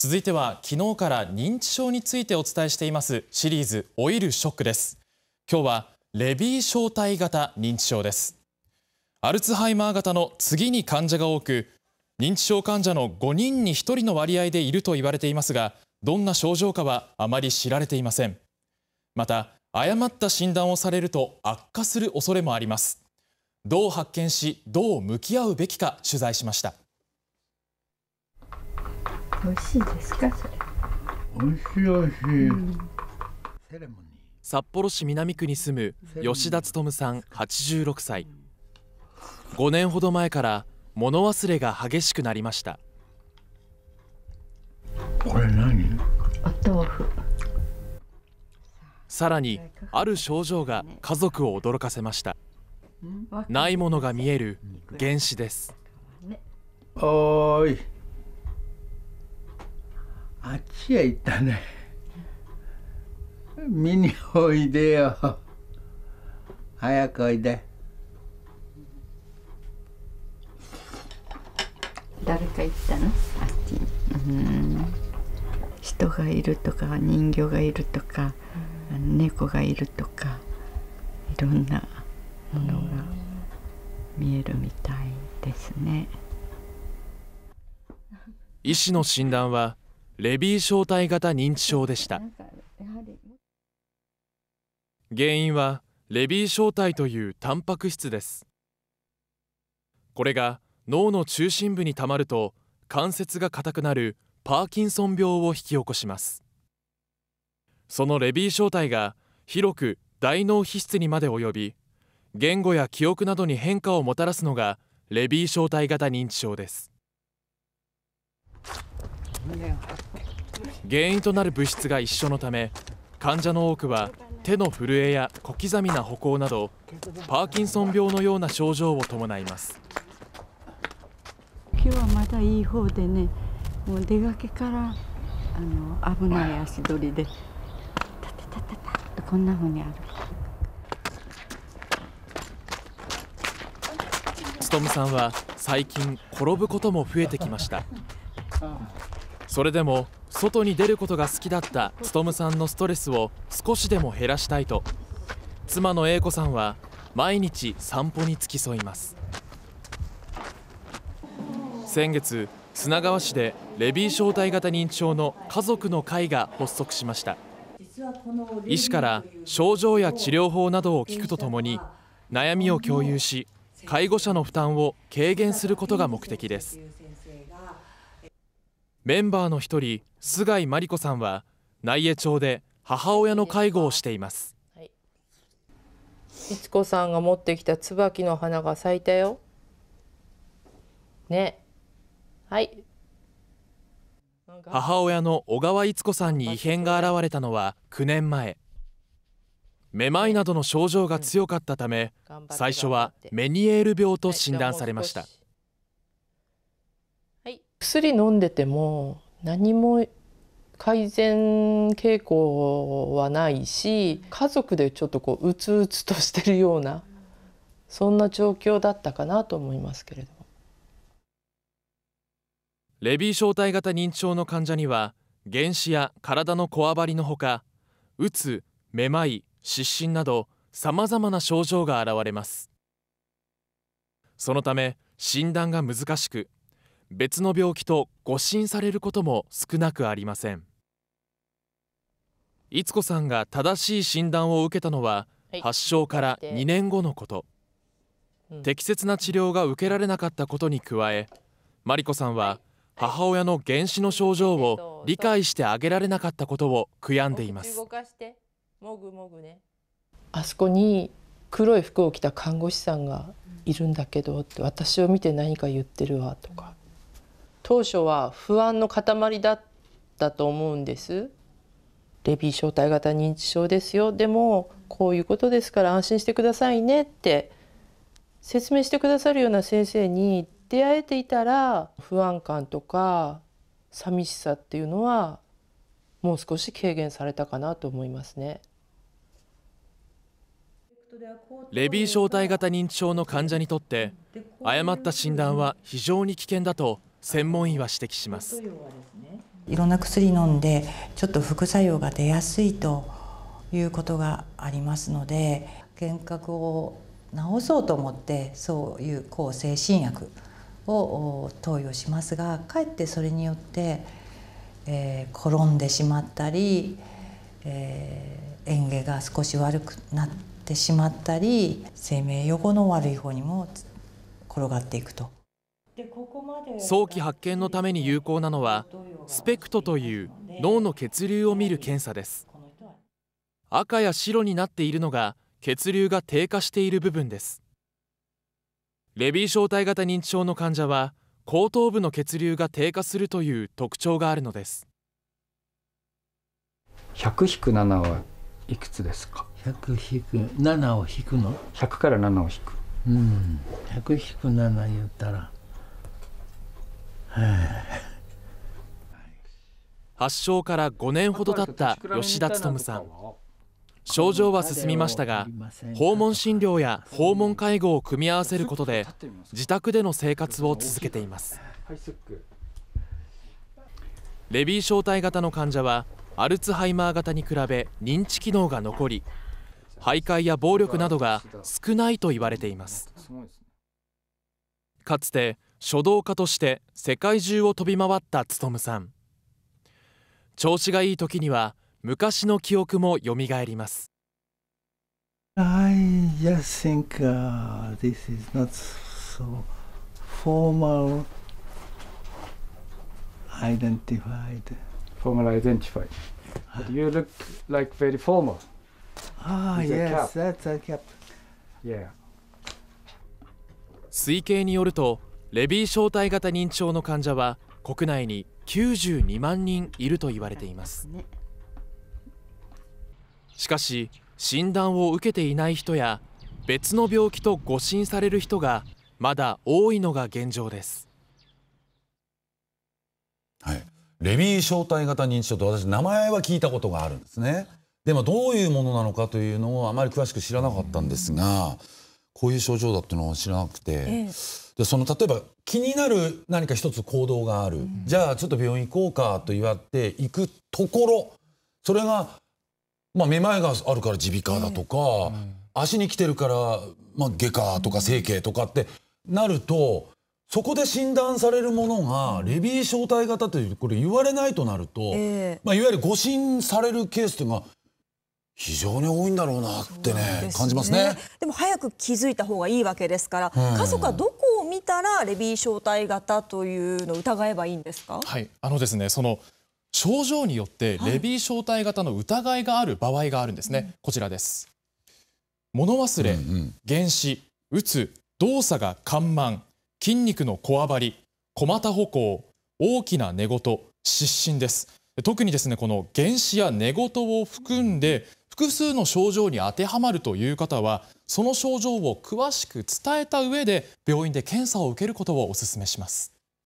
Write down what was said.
続いては昨日から認知症についてお伝えしていますシリーズオイルショックです今日はレビー小体型認知症ですアルツハイマー型の次に患者が多く認知症患者の5人に1人の割合でいると言われていますがどんな症状かはあまり知られていませんまた誤った診断をされると悪化する恐れもありますどう発見しどう向き合うべきか取材しました美味しいですかそれ美味しい美味しい、うん、札幌市南区に住む吉田勉さん86歳5年ほど前から物忘れが激しくなりましたこれ何お豆腐さらにある症状が家族を驚かせましたないものが見える原始ですおーいあっちへ行ったね見においでよ早くおいで誰か行ったのあっちに人がいるとか人形がいるとか、うん、猫がいるとかいろんなものが見えるみたいですね医師の診断はレビー小体型認知症でした原因はレビー小体というタンパク質ですこれが脳の中心部にたまると関節が硬くなるパーキンソン病を引き起こしますそのレビー小体が広く大脳皮質にまで及び言語や記憶などに変化をもたらすのがレビー小体型認知症です原因となる物質が一緒のため患者の多くは手の震えや小刻みな歩行などパーキンソン病のような症状を伴います今日はまだいい方でねもう出かけからあの危ない足取りでタタタタタとこんな風に歩く。勤さんは最近転ぶことも増えてきました。それでも外に出ることが好きだった勉さんのストレスを少しでも減らしたいと妻の英子さんは毎日散歩に付き添います先月砂川市でレビー小体型認知症の家族の会が発足しました医師から症状や治療法などを聞くとともに悩みを共有し介護者の負担を軽減することが目的ですメンバーの一人菅井真理子さんは内江町で母親の介護をしていますいつこさんが持ってきた椿の花が咲いたよねはい母親の小川いつ子さんに異変が現れたのは9年前めまいなどの症状が強かったため最初はメニエール病と診断されましたはい、薬飲んでても何も改善傾向はないし家族でちょっとこううつうつとしてるようなそんな状況だったかなと思いますけれどもレビー小体型認知症の患者には原子や体のこわばりのほかうつめまい失神などさまざまな症状が現れますそのため診断が難しく別の病気と誤診されることも少なくありませんいつこさんが正しい診断を受けたのは発症から2年後のこと、適切な治療が受けられなかったことに加えマリコさんは母親の原始の症状を理解してあげられなかったことを悔やんでいます動かしてももぐぐ、ね、あそこに黒い服を着た看護師さんがいるんだけどって私を見て何か言ってるわとか当初は不安の塊だったと思うんです。レビー小体型認知症ですよでもこういうことですから安心してくださいねって説明してくださるような先生に出会えていたら不安感とか寂しさっていうのはもう少し軽減されたかなと思いますね。レビー小体型認知症の患者にとって誤った診断は非常に危険だと専門医は指摘しますいろんな薬飲んでちょっと副作用が出やすいということがありますので幻覚を治そうと思ってそういう抗精神薬を投与しますがかえってそれによって、えー、転んでしまったり、えー、嚥下が少し悪くなってしまったり生命予後の悪い方にも転がっていくと。早期発見のために有効なのはスペクトという脳の血流を見る検査です赤や白になっているのが血流が低下している部分ですレビー小体型認知症の患者は後頭部の血流が低下するという特徴があるのです100-7はいくつですか100-7を引くの1 0 0から7を引くうん100-7言ったら発症から5年ほど経った吉田勉さん症状は進みましたが訪問診療や訪問介護を組み合わせることで自宅での生活を続けていますレビー小体型の患者はアルツハイマー型に比べ認知機能が残り徘徊や暴力などが少ないと言われていますかつて書道家として世界中を飛び回った勉さん調子がいい時には昔の記憶もよみがえります I just think、uh, this is not so formal identified formal identified but you look like very formal ah yes that's a cap yeah 推計によるとレビー小体型認知症の患者は国内に92万人いると言われていますしかし診断を受けていない人や別の病気と誤診される人がまだ多いのが現状です、はい、レビー小体型認知症と私名前は聞いたことがあるんですねでもどういうものなのかというのをあまり詳しく知らなかったんですが、うんこういう症状だっていうのを知らなくて、えー、でその例えば気になる何か一つ行動がある、うん、じゃあちょっと病院行こうかと言われて行くところそれが、まあ、めまいがあるから耳鼻科だとか、えーうん、足に来てるから、まあ、外科とか整形とかってなると。そこで診断されるものがレビー小体型というこれ言われないとなると、えー、まあ、いわゆる誤診されるケースというのは非常に多いんだろうなってね、ね、感じますねでも早く気づいた方がいいわけですから、うん、家族はどこを見たらレビー小体型というのを疑えばいいんですかはいあのですねその症状によってレビー小体型の疑いがある場合があるんですね、はい、こちらです物忘れ、うんうん、原子、うつ、動作が緩慢筋肉のこわばり、小股歩行大きな寝言、失神です特にですねこの原子や寝言を含んで複数の症状に当てはまるという方はその症状を詳しく伝えた上で病院で検査を受けることをお勧めします。